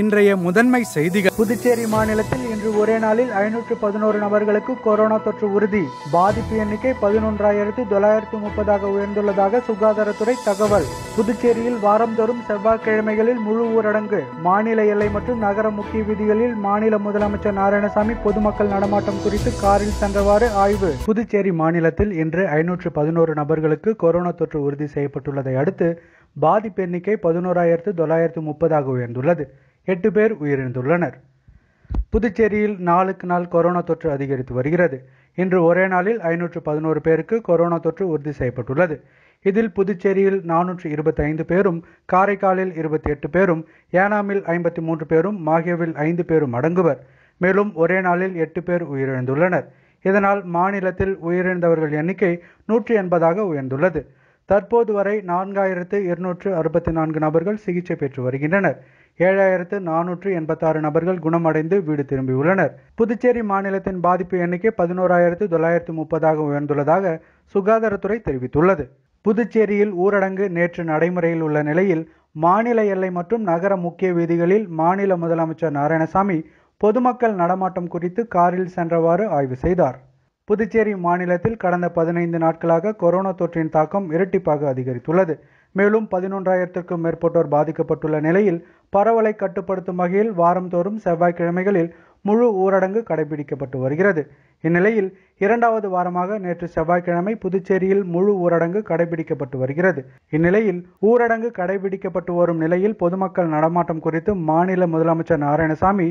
இன்றைய முதன்மை செய்திகள் புதுச்சேரி மாநிலத்தில் இன்று ஒரே நாளில் ஐநூற்று பதினோரு நபர்களுக்கு கொரோனா தொற்று உறுதி பாதிப்பு எண்ணிக்கை பதினொன்றாயிரத்து தொள்ளாயிரத்து முப்பதாக உயர்ந்துள்ளதாக சுகாதாரத்துறை தகவல் புதுச்சேரியில் வாரந்தோறும் செவ்வாய்க்கிழமைகளில் முழு ஊரடங்கு மாநில எல்லை மற்றும் நகர முக்கிய வீதிகளில் மாநில முதலமைச்சர் நாராயணசாமி பொதுமக்கள் நடமாட்டம் குறித்து காரில் சென்றவாறு ஆய்வு புதுச்சேரி மாநிலத்தில் இன்று ஐநூற்று பதினோரு நபர்களுக்கு கொரோனா தொற்று உறுதி செய்யப்பட்டுள்ளதை அடுத்து பாதிப்பு எண்ணிக்கை பதினோராயிரத்து தொள்ளாயிரத்து முப்பதாக உயர்ந்துள்ளது எட்டு பேர் உயிரிழந்துள்ளனர் புதுச்சேரியில் நாளுக்கு நாள் கொரோனா தொற்று அதிகரித்து வருகிறது இன்று ஒரே நாளில் ஐநூற்று பதினோரு பேருக்கு கொரோனா தொற்று உறுதி செய்யப்பட்டுள்ளது இதில் புதுச்சேரியில் நானூற்று இருபத்தி ஐந்து பேரும் காரைக்காலில் இருபத்தி எட்டு பேரும் ஏனாமில் ஐம்பத்தி மூன்று பேரும் மாஹேவில் ஐந்து பேரும் அடங்குவர் மேலும் ஒரே நாளில் எட்டு பேர் உயிரிழந்துள்ளனர் இதனால் மாநிலத்தில் உயிரிழந்தவர்கள் எண்ணிக்கை நூற்றி எண்பதாக உயர்ந்துள்ளது தற்போது வரை நான்காயிரத்து இருநூற்று அறுபத்தி நான்கு நபர்கள் சிகிச்சை பெற்று வருகின்றனர் ஏழாயிரத்து நானூற்று எண்பத்தாறு நபர்கள் குணமடைந்து வீடு திரும்பியுள்ளனர் புதுச்சேரி மாநிலத்தின் பாதிப்பு எண்ணிக்கை பதினோராயிரத்து தொள்ளாயிரத்து முப்பதாக உயர்ந்துள்ளதாக சுகாதாரத்துறை தெரிவித்துள்ளது புதுச்சேரியில் ஊரடங்கு நேற்று நடைமுறையில் உள்ள நிலையில் மாநில எல்லை மற்றும் நகர முக்கிய வீதிகளில் மாநில முதலமைச்சர் நாராயணசாமி பொதுமக்கள் நடமாட்டம் குறித்து காரில் சென்றவாறு ஆய்வு செய்தார் புதுச்சேரி மாநிலத்தில் கடந்த பதினைந்து நாட்களாக கொரோனா தொற்றின் தாக்கம் இரட்டிப்பாக அதிகரித்துள்ளது மேலும் பதினொன்றாயிரத்திற்கும் மேற்பட்டோர் பாதிக்கப்பட்டுள்ள நிலையில் பரவலை கட்டுப்படுத்தும் வகையில் வாரந்தோறும் செவ்வாய்க்கிழமைகளில் முழு ஊரடங்கு கடைபிடிக்கப்பட்டு வருகிறது இந்நிலையில் இரண்டாவது வாரமாக நேற்று செவ்வாய்க்கிழமை புதுச்சேரியில் முழு ஊரடங்கு கடைபிடிக்கப்பட்டு வருகிறது இந்நிலையில் ஊரடங்கு கடைபிடிக்கப்பட்டு வரும் நிலையில் பொதுமக்கள் நடமாட்டம் குறித்து மாநில முதலமைச்சர் நாராயணசாமி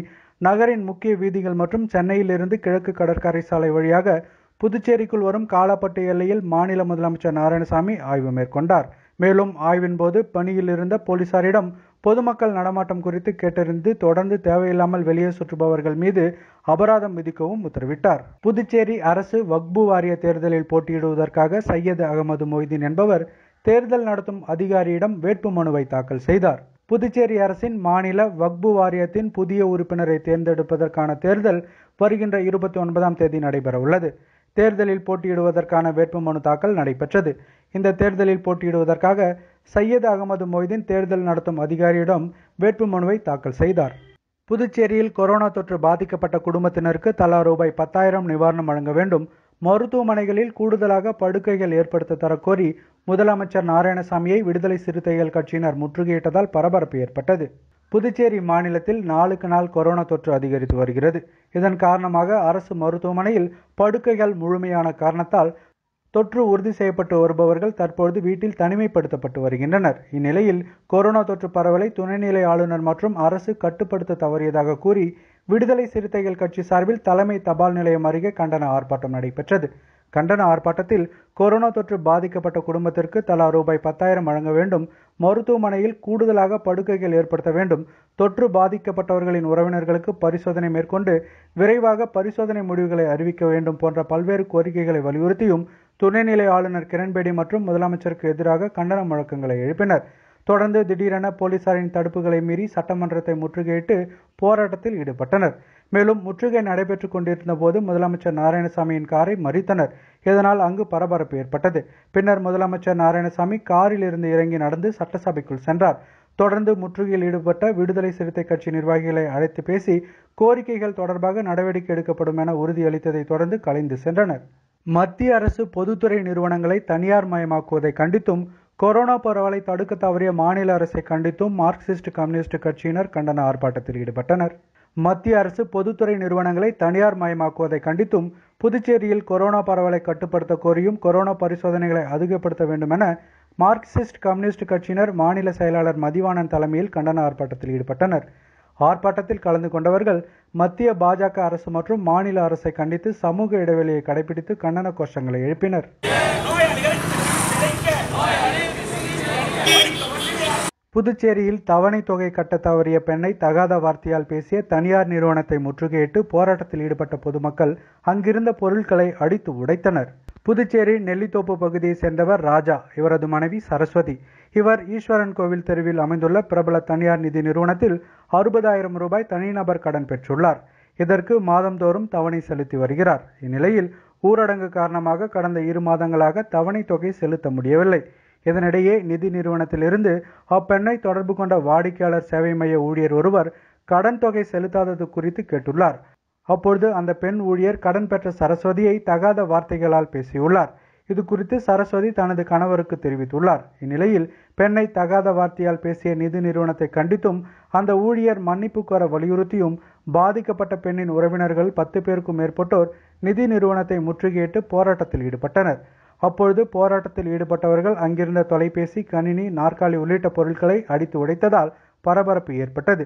நகரின் முக்கிய வீதிகள் மற்றும் சென்னையிலிருந்து கிழக்கு கடற்கரை சாலை வழியாக புதுச்சேரிக்குள் வரும் காலப்பட்டு எல்லையில் மாநில முதலமைச்சர் நாராயணசாமி ஆய்வு மேற்கொண்டார் மேலும் ஆய்வின் போது பணியில் இருந்த போலீசாரிடம் பொதுமக்கள் நடமாட்டம் குறித்து கேட்டறிந்து தொடர்ந்து தேவையில்லாமல் வெளியே சுற்றுபவர்கள் மீது அபராதம் விதிக்கவும் உத்தரவிட்டார் புதுச்சேரி அரசு வக்பு வாரிய தேர்தலில் போட்டியிடுவதற்காக சையது அகமது மொய்தீன் என்பவர் தேர்தல் நடத்தும் அதிகாரியிடம் வேட்பு மனுவை தாக்கல் செய்தார் புதுச்சேரி அரசின் மாநில வக்பு வாரியத்தின் புதிய உறுப்பினரை தேர்ந்தெடுப்பதற்கான தேர்தல் வருகின்ற இருபத்தி ஒன்பதாம் தேதி நடைபெற உள்ளது தேர்தலில் போட்டியிடுவதற்கான வேட்புமனு தாக்கல் நடைபெற்றது இந்த தேர்தலில் போட்டியிடுவதற்காக சையது அகமது மொய்தீன் தேர்தல் நடத்தும் அதிகாரியிடம் வேட்புமனுவை தாக்கல் செய்தார் புதுச்சேரியில் கொரோனா தொற்று பாதிக்கப்பட்ட குடும்பத்தினருக்கு தலா ரூபாய் பத்தாயிரம் நிவாரணம் வழங்க வேண்டும் மருத்துவமனைகளில் கூடுதலாக படுக்கைகள் ஏற்படுத்த தரக்கோரி முதலமைச்சர் நாராயணசாமியை விடுதலை சிறுத்தைகள் கட்சியினர் முற்றுகையிட்டதால் பரபரப்பு ஏற்பட்டது புதுச்சேரி மாநிலத்தில் நாளுக்கு நாள் கொரோனா தொற்று அதிகரித்து வருகிறது இதன் காரணமாக அரசு மருத்துவமனையில் படுக்கைகள் முழுமையான காரணத்தால் தொற்று உறுதி செய்யப்பட்டு வருபவர்கள் தற்பொழுது வீட்டில் தனிமைப்படுத்தப்பட்டு வருகின்றனர் இந்நிலையில் கொரோனா தொற்று பரவலை துணைநிலை ஆளுநர் மற்றும் அரசு கட்டுப்படுத்த தவறியதாக கூறி விடுதலை சிறுத்தைகள் கட்சி சார்பில் தலைமை தபால் நிலையம் அருகே கண்டன ஆர்ப்பாட்டம் நடைபெற்றது கண்டன ஆர்ப்பாட்டத்தில் கொரோனா தொற்று பாதிக்கப்பட்ட குடும்பத்திற்கு தலா ரூபாய் பத்தாயிரம் வழங்க வேண்டும் மருத்துவமனையில் கூடுதலாக படுக்கைகள் ஏற்படுத்த வேண்டும் தொற்று பாதிக்கப்பட்டவர்களின் உறவினர்களுக்கு பரிசோதனை மேற்கொண்டு விரைவாக பரிசோதனை முடிவுகளை அறிவிக்க வேண்டும் போன்ற பல்வேறு கோரிக்கைகளை வலியுறுத்தியும் துணைநிலை ஆளுநர் கிரண்பேடி மற்றும் முதலமைச்சருக்கு எதிராக கண்டன முழக்கங்களை எழுப்பினர் தொடர்ந்து திடீரென போலீசாரின் தடுப்புகளை மீறி சட்டமன்றத்தை முற்றுகையிட்டு போராட்டத்தில் ஈடுபட்டனர் மேலும் முற்றுகை நடைபெற்றுக் கொண்டிருந்த போது முதலமைச்சர் நாராயணசாமியின் காரை மறித்தனர் இதனால் அங்கு பரபரப்பு ஏற்பட்டது பின்னர் முதலமைச்சர் நாராயணசாமி காரில் இருந்து இறங்கி நடந்து சட்டசபைக்குள் சென்றார் தொடர்ந்து முற்றுகையில் ஈடுபட்ட விடுதலை சிறுத்தை கட்சி நிர்வாகிகளை அழைத்து பேசி கோரிக்கைகள் தொடர்பாக நடவடிக்கை எடுக்கப்படும் என உறுதியளித்ததை தொடர்ந்து கலைந்து சென்றனர் மத்திய அரசு பொதுத்துறை நிறுவனங்களை தனியார் மயமாக்குவதை கண்டித்தும் கொரோனா பரவலை தடுக்க தவறிய மாநில அரசை கண்டித்தும் மார்க்சிஸ்ட் கம்யூனிஸ்ட் கட்சியினர் கண்டன ஆர்ப்பாட்டத்தில் ஈடுபட்டனர் மத்திய அரசு பொதுத்துறை நிறுவனங்களை தனியார் மயமாக்குவதை கண்டித்தும் புதுச்சேரியில் கொரோனா பரவலை கட்டுப்படுத்த கோரியும் கொரோனா பரிசோதனைகளை அதிகப்படுத்த வேண்டும் என மார்க்சிஸ்ட் கம்யூனிஸ்ட் கட்சியினர் மாநில செயலாளர் மதிவாணன் தலைமையில் கண்டன ஆர்ப்பாட்டத்தில் ஈடுபட்டனர் ஆர்ப்பாட்டத்தில் கலந்து கொண்டவர்கள் மத்திய பாஜக அரசு மற்றும் மாநில அரசை கண்டித்து சமூக இடைவெளியை கடைபிடித்து கண்டன கோஷங்களை எழுப்பினர் புதுச்சேரியில் தவணை தொகை கட்ட தவறிய பெண்ணை தகாத வார்த்தையால் பேசிய தனியார் நிறுவனத்தை முற்றுகையிட்டு போராட்டத்தில் ஈடுபட்ட பொதுமக்கள் அங்கிருந்த பொருட்களை அடித்து உடைத்தனர் புதுச்சேரி நெல்லித்தோப்பு பகுதியை சேர்ந்தவர் ராஜா இவரது மனைவி சரஸ்வதி இவர் ஈஸ்வரன் கோவில் தெருவில் அமைந்துள்ள பிரபல தனியார் நிதி நிறுவனத்தில் அறுபதாயிரம் ரூபாய் தனிநபர் கடன் பெற்றுள்ளார் இதற்கு மாதந்தோறும் தவணை செலுத்தி வருகிறார் இந்நிலையில் ஊரடங்கு காரணமாக கடந்த இரு மாதங்களாக தவணை தொகை செலுத்த முடியவில்லை இதனிடையே நிதி நிறுவனத்திலிருந்து அப்பெண்ணை தொடர்பு கொண்ட வாடிக்கையாளர் சேவை மைய ஊழியர் ஒருவர் கடன் தொகை செலுத்தாதது குறித்து கேட்டுள்ளார் அப்பொழுது அந்த பெண் ஊழியர் கடன் பெற்ற சரஸ்வதியை தகாத வார்த்தைகளால் பேசியுள்ளார் இது குறித்து சரஸ்வதி தனது கணவருக்கு தெரிவித்துள்ளார் இந்நிலையில் பெண்ணை தகாத வார்த்தையால் பேசிய நிதி நிறுவனத்தை கண்டித்தும் அந்த ஊழியர் மன்னிப்பு கோர வலியுறுத்தியும் பாதிக்கப்பட்ட பெண்ணின் உறவினர்கள் பத்து பேருக்கும் மேற்பட்டோர் நிதி நிறுவனத்தை முற்றுகையிட்டு போராட்டத்தில் ஈடுபட்டனர் அப்பொழுது போராட்டத்தில் ஈடுபட்டவர்கள் அங்கிருந்த தொலைபேசி கணினி நாற்காலி உள்ளிட்ட பொருட்களை அடித்து உடைத்ததால் பரபரப்பு ஏற்பட்டது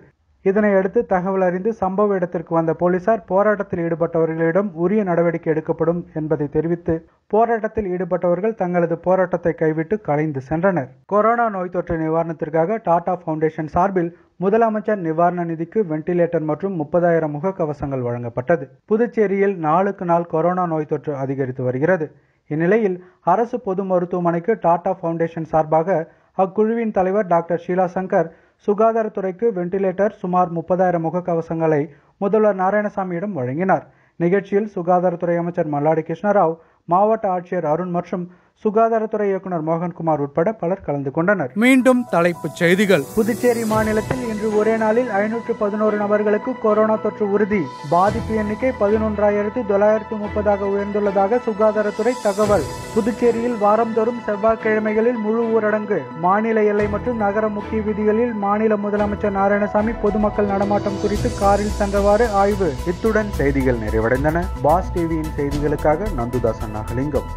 இதனையடுத்து தகவல் அறிந்து சம்பவ இடத்திற்கு வந்த போலீசார் போராட்டத்தில் ஈடுபட்டவர்களிடம் உரிய நடவடிக்கை எடுக்கப்படும் என்பதை தெரிவித்து போராட்டத்தில் ஈடுபட்டவர்கள் தங்களது போராட்டத்தை கைவிட்டு கலைந்து சென்றனர் கொரோனா நோய் தொற்று நிவாரணத்திற்காக டாடா பவுண்டேஷன் சார்பில் முதலமைச்சர் நிவாரண நிதிக்கு வெண்டிலேட்டர் மற்றும் முப்பதாயிரம் முகக்கவசங்கள் வழங்கப்பட்டது புதுச்சேரியில் நாளுக்கு நாள் கொரோனா நோய் தொற்று அதிகரித்து வருகிறது இந்நிலையில் அரசு பொது மருத்துவமனைக்கு டாடா பவுண்டேஷன் சார்பாக அக்குழுவின் தலைவர் டாக்டர் ஷீலா சங்கர் சுகாதாரத்துறைக்கு வெண்டிலேட்டர் சுமார் முப்பதாயிரம் முகக்கவசங்களை முதல்வர் நாராயணசாமியிடம் வழங்கினார் நிகழ்ச்சியில் சுகாதாரத்துறை அமைச்சர் மல்லாடி கிருஷ்ணராவ் மாவட்ட ஆட்சியர் அருண் மற்றும் சுகாதாரத்துறை இயக்குனர் மோகன்குமார் உட்பட பலர் கலந்து கொண்டனர் மீண்டும் தலைப்புச் செய்திகள் புதுச்சேரி மாநிலத்தில் இன்று ஒரே நாளில் ஐநூற்று பதினோரு நபர்களுக்கு கொரோனா தொற்று உறுதி பாதிப்பு எண்ணிக்கை பதினொன்றாயிரத்து தொள்ளாயிரத்து முப்பதாக உயர்ந்துள்ளதாக சுகாதாரத்துறை தகவல் புதுச்சேரியில் வாரந்தோறும் செவ்வாய்க்கிழமைகளில் முழு ஊரடங்கு மாநில எல்லை மற்றும் நகர முக்கிய விதிகளில் மாநில முதலமைச்சர் நாராயணசாமி பொதுமக்கள் நடமாட்டம் குறித்து காரில் சென்றவாறு ஆய்வு இத்துடன் செய்திகள் நிறைவடைந்தன பாஸ் டிவியின் செய்திகளுக்காக நந்துதாசன் நாகலிங்கம்